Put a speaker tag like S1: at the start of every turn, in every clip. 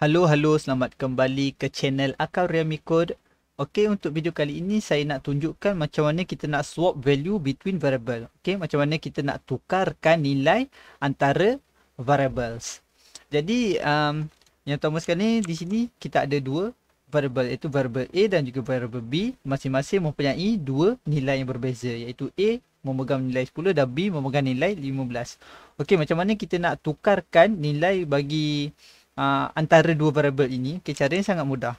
S1: Hello, hello. Selamat kembali ke channel Akal Realme Code. Okey untuk video kali ini saya nak tunjukkan macam mana kita nak swap value between variable. Okey macam mana kita nak tukarkan nilai antara variables. Jadi, um, yang pertama sekali ni, di sini kita ada dua variable iaitu variable A dan juga variable B. Masing-masing mempunyai dua nilai yang berbeza iaitu A memegang nilai 10 dan B memegang nilai 15. Okey macam mana kita nak tukarkan nilai bagi uh, antara dua variable ini. Okay, caranya sangat mudah.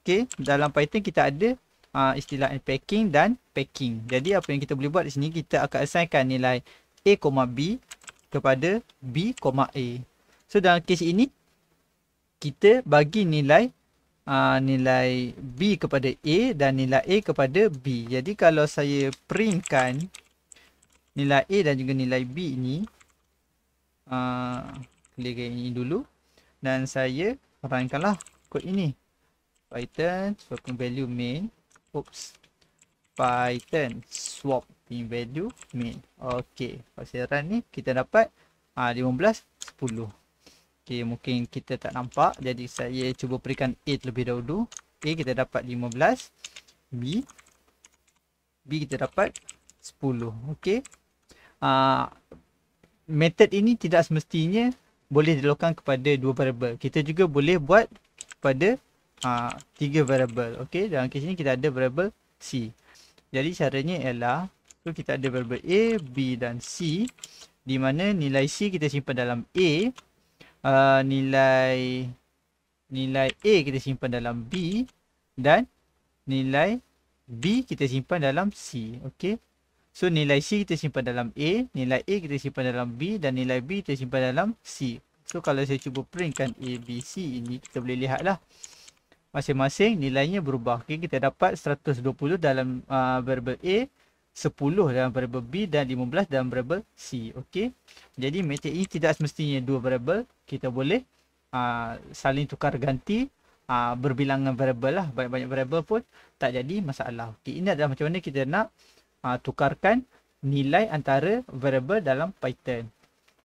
S1: Okay, dalam Python kita ada uh, istilah unpacking dan packing. Jadi apa yang kita boleh buat di sini, kita akan assignkan nilai A, B kepada B, A. So dalam kes ini, kita bagi nilai uh, nilai B kepada A dan nilai A kepada B. Jadi kalau saya printkan nilai A dan juga nilai B ini, uh, klik ini dulu dan saya runkanlah kod ini python swapping value main oops python swapping value main okey saya run ni kita dapat ha, 15 10 okey mungkin kita tak nampak jadi saya cuba berikan a terlebih dahulu okey kita dapat 15 b b kita dapat 10 okey ah uh, method ini tidak semestinya boleh dilakukan kepada dua variable. Kita juga boleh buat kepada ha, tiga variable. Okey, dalam kes ini kita ada variable C. Jadi caranya ialah so kita ada variable A, B dan C di mana nilai C kita simpan dalam A, uh, nilai nilai A kita simpan dalam B dan nilai B kita simpan dalam C. Okey. So nilai C kita simpan dalam A, nilai A kita simpan dalam B dan nilai B kita simpan dalam C. So kalau saya cuba printkan A, B, C ini kita boleh lihatlah masing-masing nilainya berubah. Okay, kita dapat 120 dalam uh, variable A, 10 dalam variable B dan 15 dalam variable C. Okay? Jadi metode ini tidak semestinya dua variable. Kita boleh uh, saling tukar ganti uh, berbilangan variable lah. Banyak-banyak variable pun tak jadi masalah. Okay, ini adalah macam mana kita nak uh, tukarkan nilai antara variable dalam Python.